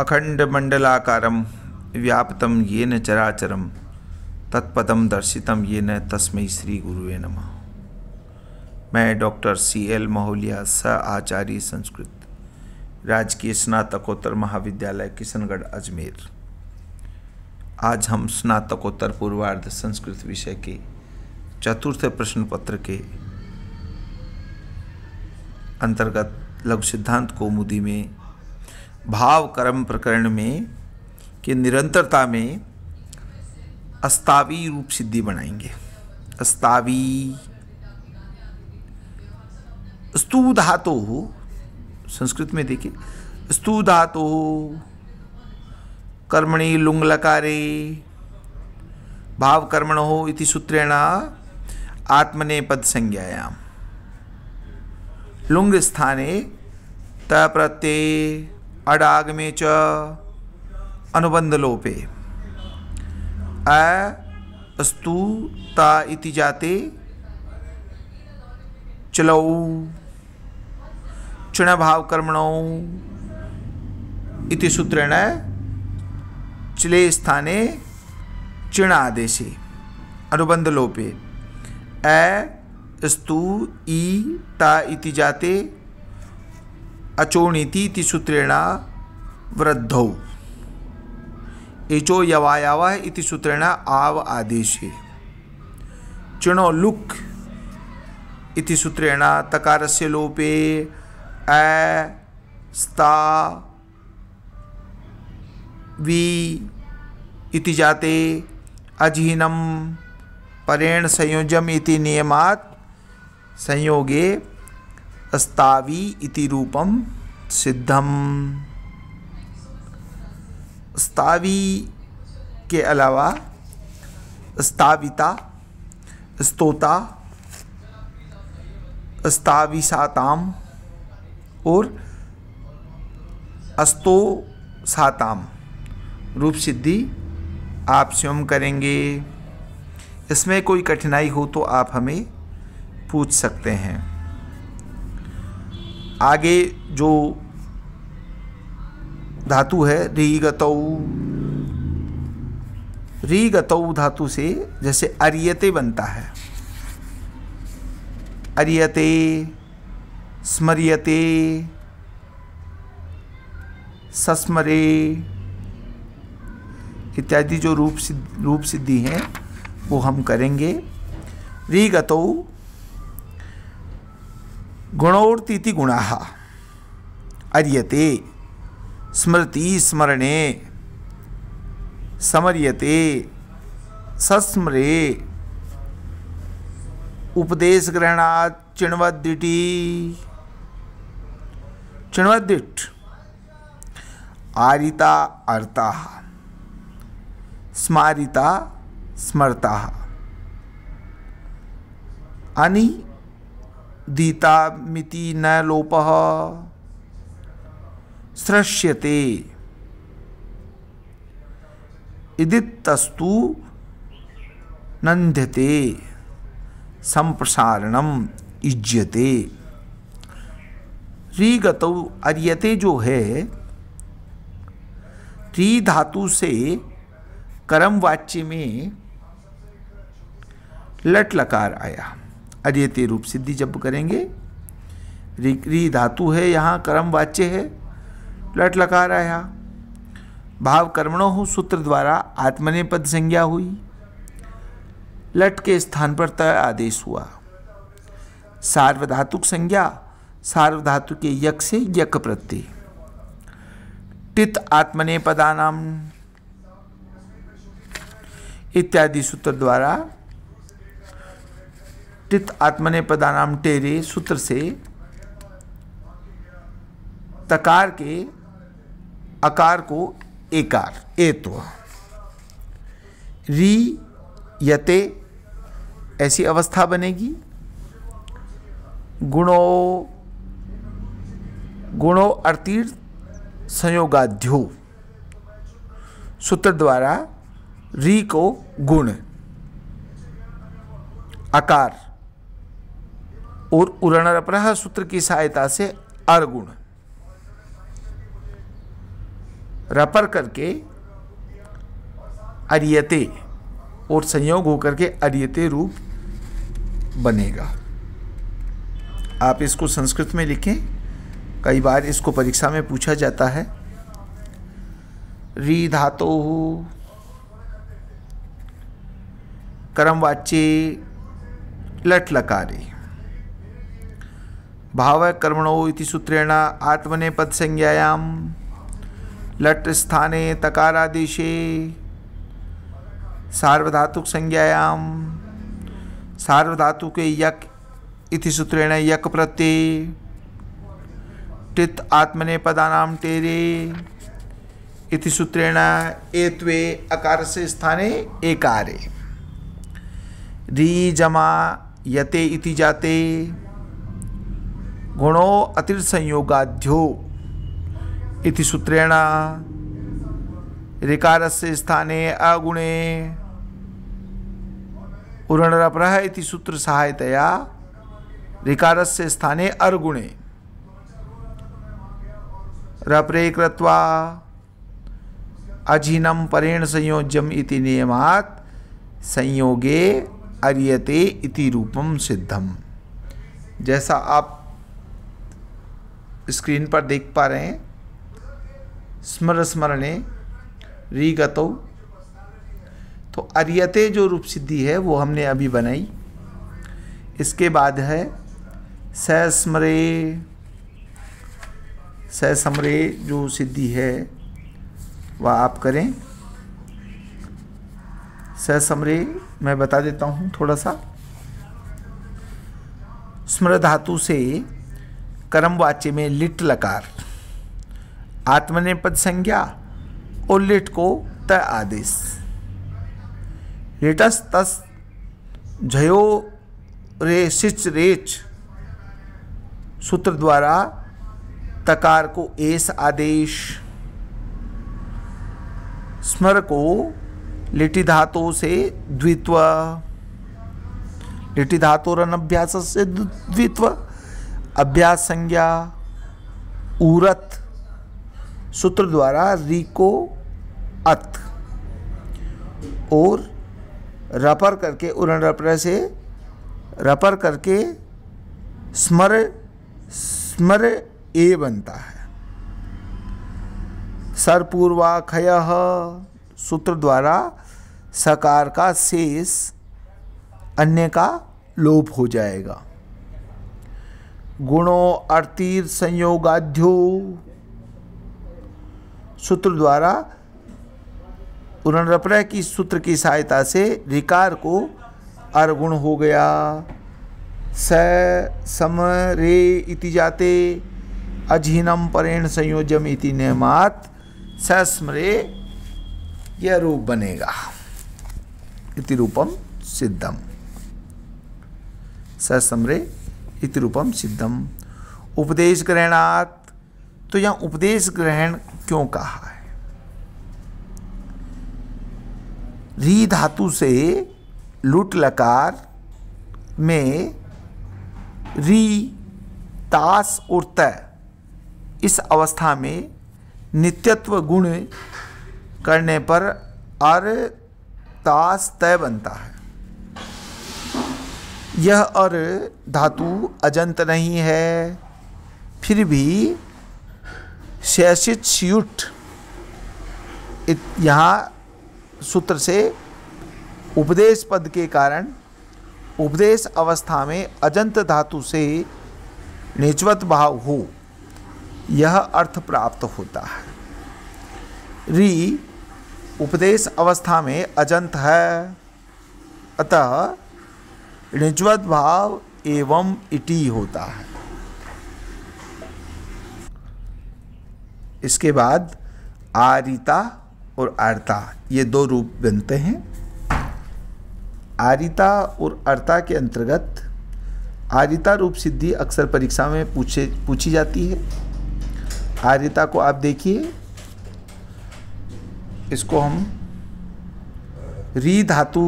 न व्याप्तं येन चराचरं ये न येन श्री श्रीगुरुवे नम मैं डॉक्टर सी एल महोलिया स आचार्य संस्कृत राजकीय स्नातकोत्तर महाविद्यालय किशनगढ़ अजमेर आज हम स्नातकोत्तर पूर्वार्ध संस्कृत विषय के चतुर्थ प्रश्न पत्र के अंतर्गत लघु सिद्धांत कौमुदी में भाव कर्म प्रकरण में के निरंतरता में अस्तावी रूप सिद्धि बनाएंगे अस्तावी स्तू धातो संस्कृत में देखिए स्तूधा धातु कर्मणि लुंग लकारे भाव कर्मण हो इति सूत्रेण आत्मने पद संज्ञायाम लुंग स्थाने तप्रत्यय अडाग में च अनुबंध लोपे अस्तु ता इति जाते चलौ चुण भाव कर्मणौ इति सूत्रेण चले स्थाने चिण आदेशे अनुबंध लोपे अस्तु ई ता इति जाते अचोणीति सूत्रेण वृद्धौ एचो यवायाव इति सूत्रेण आव आदेशे चिणो लुक् इति सूत्रेण से लोपे ए वी इति जाते अधीनम परेण संयोजम इति नियमात संयोगे अस्तावी इति रूपम सिद्धम अस्तावी के अलावा अस्ताविता स्तोता अस्ताविसाताम और अस्तो साताम रूप सिद्धि आप स्वयं करेंगे इसमें कोई कठिनाई हो तो आप हमें पूछ सकते हैं आगे जो धातु है रीगतऊ रीगतऊ धातु से जैसे अरियते बनता है अरियते स्मरियते सस्मरे इत्यादि जो रूप सिद्ध रूप सिद्धि हैं वो हम करेंगे रीगतऊ गुणोर्ती गुण अर्यते स्मृति स्मरणे समर्यते सस्मरे उपदेश ग्रहणात् चिण्वदिटी चिण्वदिट आरिता अर्ता स्मारिता स्मरता अनि दीता मिति न लोप सृश्यते इदितस्तु नंध्यते संप्रसारण इज्यते रिगत अर्यते जो है रि धातु से कर्म वाच्य में लट लकार आया अजेत्य रूप सिद्धि जब करेंगे रिक्री धातु है यहाँ कर्म वाच्य है लट लकार आया भाव कर्मणो हो सूत्र द्वारा आत्मने पद संज्ञा हुई लट के स्थान पर तय आदेश हुआ सार्वधातुक संज्ञा सार्वधातु के यक से यक प्रत्यय टित आत्मने नाम इत्यादि सूत्र द्वारा आत्मने पदा नाम टेरे सूत्र से तकार के अकार को एकार एत्व री यते ऐसी अवस्था बनेगी गुणो गुणो अर्तीर संयोगाध्यो सूत्र द्वारा री को गुण आकार और उरणरपरह सूत्र की सहायता से अर्गुण रपर करके अरियते और संयोग होकर के अरियते रूप बनेगा आप इसको संस्कृत में लिखें कई बार इसको परीक्षा में पूछा जाता है री धातो कर्म लट लकारी भाव भावकर्मणो इति सूत्रेण आत्मनेपदसंज्ञायां लट स्थाने तकारादेशे सार्वधातुक संज्ञायाम सार्वधातु के यक इति सूत्रेण यक प्रत्यय टित आत्मने पदानाम टेरे इति सूत्रेण एत्वे अकार से स्थाने एकारे री जमा यते इति जाते गुणो अतिर्संयोगाध्यो इति सूत्रेण ऋकार से स्थाने अगुणे उरणरपरः इति सूत्र सहायतया ऋकार से स्थाने अर्गुणे रपरे कृत्वा अजिनम परेण संयोज्यम इति नियमात संयोगे अर्यते इति रूपम सिद्धम जैसा आप स्क्रीन पर देख पा रहे हैं स्मर स्मरणे रीगतौ तो अरियते जो रूप सिद्धि है वो हमने अभी बनाई इसके बाद है सस्मरे सस्मरे जो सिद्धि है वह आप करें सस्मरे मैं बता देता हूँ थोड़ा सा स्मर धातु से कर्मवाच्य में लिट लकार आत्मनेपद संज्ञा और लिट को त आदेश लिटस तस झयो रे सिच रेच सूत्र द्वारा तकार को एस आदेश स्मर को लिटि धातु से द्वित्व लिटि रन अभ्यास से द्वित्व अभ्यास संज्ञा उरत सूत्र द्वारा रिको अत और रपर करके उरण रपर से रपर करके स्मर स्मर ए बनता है सरपूर्वा खय सूत्र द्वारा सकार का शेष अन्य का लोप हो जाएगा गुणों अर्तीर संयोगाध्यो सूत्र द्वारा उनरपरय की सूत्र की सहायता से रिकार को अर्गुण हो गया स सम रे इति जाते अधीनम परेण संयोजम इति नियमात सस्मरे यह रूप बनेगा इति रूपम सिद्धम सस्मरे इति रूपम सिद्धम उपदेश ग्रहणात् तो यहाँ उपदेश ग्रहण क्यों कहा है री धातु से लुट लकार में री तास और तय इस अवस्था में नित्यत्व गुण करने पर अर तास तय बनता है यह और धातु अजंत नहीं है फिर भी शैषित स्यूट यहाँ सूत्र से उपदेश पद के कारण उपदेश अवस्था में अजंत धातु से निचवत भाव हो यह अर्थ प्राप्त होता है री उपदेश अवस्था में अजंत है अतः ऋज्वत भाव एवं इटी होता है इसके बाद आरिता और अर्ता ये दो रूप बनते हैं आरिता और अर्ता के अंतर्गत आरिता रूप सिद्धि अक्सर परीक्षा में पूछे पूछी जाती है आरिता को आप देखिए इसको हम री धातु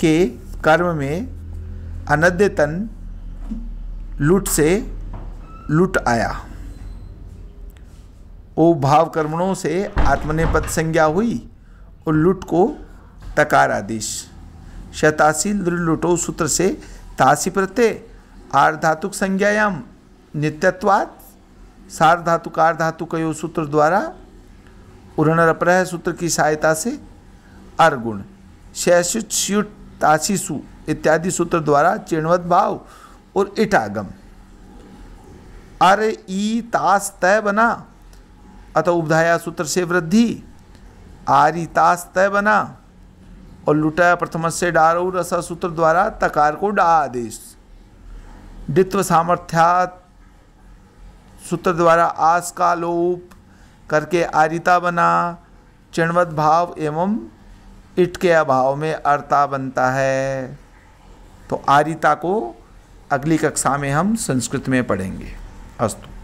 के कर्म में अनद्यतन लुट से लुट आया ओ भाव कर्मणों से आत्मनेपद संज्ञा हुई और लुट को तकार आदेश शतासी लुटो सूत्र से तासी प्रत्यय आर्धातुक संज्ञायाम नित्यत्वात् सार्धातुकार धातुक सूत्र द्वारा उरण सूत्र की सहायता से अर्गुण शैशुच्युट तासीसु इत्यादि सूत्र द्वारा चिणवत भाव और इटागम अरे ई तास तय बना अत उपधाया सूत्र से वृद्धि आरी तास तय बना और लुटाया प्रथम से डारो रसा सूत्र द्वारा तकार को डा आदेश डित्व सामर्थ्या सूत्र द्वारा आस का लोप करके आरिता बना चिणवत भाव एवं इट के अभाव में अर्ता बनता है तो आरिता को अगली कक्षा में हम संस्कृत में पढ़ेंगे अस्तु